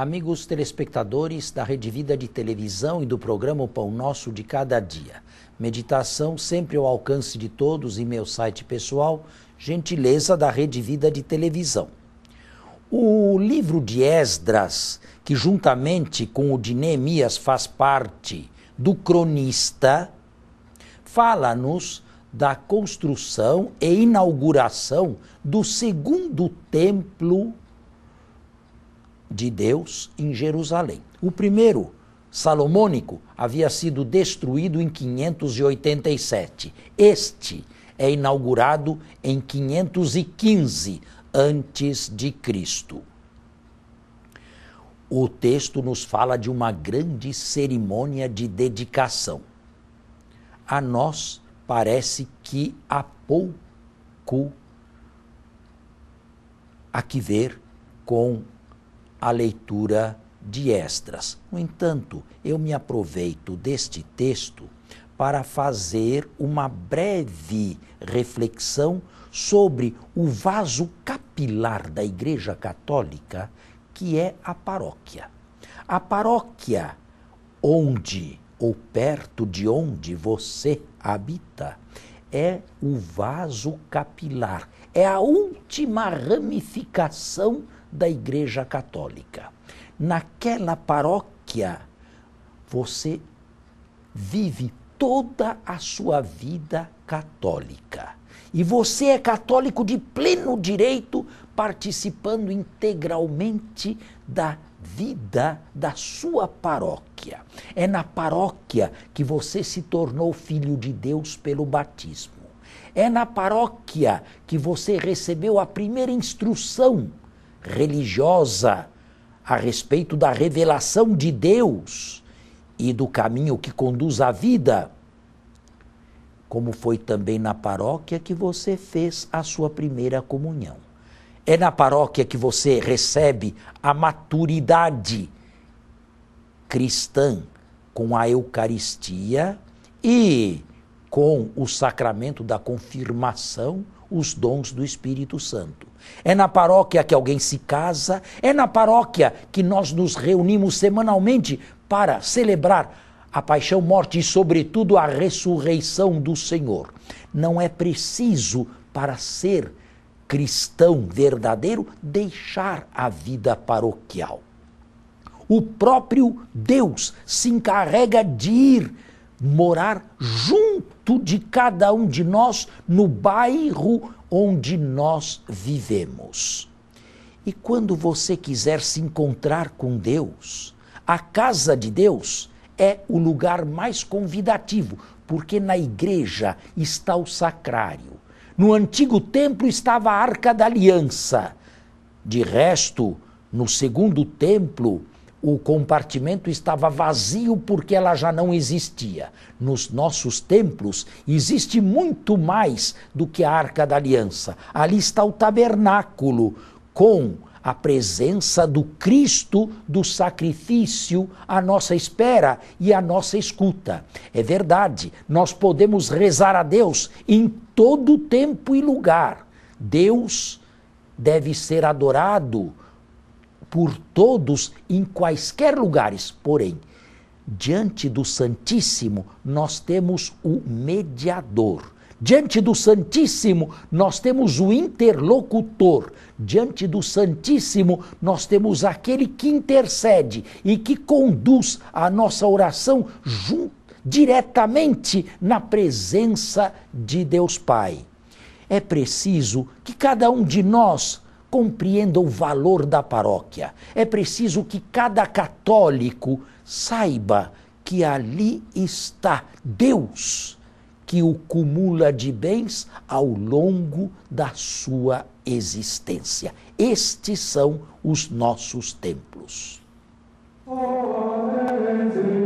Amigos telespectadores da Rede Vida de televisão e do programa Pão Nosso de Cada Dia. Meditação sempre ao alcance de todos e meu site pessoal, gentileza da Rede Vida de televisão. O livro de Esdras, que juntamente com o de Neemias faz parte do cronista, fala-nos da construção e inauguração do segundo templo de Deus em Jerusalém. O primeiro, Salomônico, havia sido destruído em 587. Este é inaugurado em 515 antes de Cristo. O texto nos fala de uma grande cerimônia de dedicação. A nós parece que há pouco a que ver com a leitura de extras. No entanto, eu me aproveito deste texto para fazer uma breve reflexão sobre o vaso capilar da Igreja Católica, que é a paróquia. A paróquia onde ou perto de onde você habita é o vaso capilar, é a última ramificação da Igreja Católica. Naquela paróquia, você vive toda a sua vida católica. E você é católico de pleno direito, participando integralmente da vida da sua paróquia. É na paróquia que você se tornou filho de Deus pelo batismo. É na paróquia que você recebeu a primeira instrução religiosa a respeito da revelação de Deus e do caminho que conduz à vida, como foi também na paróquia que você fez a sua primeira comunhão. É na paróquia que você recebe a maturidade cristã com a Eucaristia e com o sacramento da confirmação os dons do Espírito Santo. É na paróquia que alguém se casa, é na paróquia que nós nos reunimos semanalmente para celebrar a paixão, morte e, sobretudo, a ressurreição do Senhor. Não é preciso, para ser cristão verdadeiro, deixar a vida paroquial. O próprio Deus se encarrega de ir morar junto de cada um de nós no bairro onde nós vivemos. E quando você quiser se encontrar com Deus, a casa de Deus é o lugar mais convidativo, porque na igreja está o sacrário. No antigo templo estava a arca da aliança. De resto, no segundo templo, o compartimento estava vazio porque ela já não existia. Nos nossos templos existe muito mais do que a Arca da Aliança. Ali está o tabernáculo com a presença do Cristo do sacrifício à nossa espera e à nossa escuta. É verdade, nós podemos rezar a Deus em todo tempo e lugar. Deus deve ser adorado por todos em quaisquer lugares. Porém, diante do Santíssimo, nós temos o mediador. Diante do Santíssimo, nós temos o interlocutor. Diante do Santíssimo, nós temos aquele que intercede e que conduz a nossa oração junto, diretamente na presença de Deus Pai. É preciso que cada um de nós compreenda o valor da paróquia. É preciso que cada católico saiba que ali está Deus, que o cumula de bens ao longo da sua existência. Estes são os nossos templos. Oh,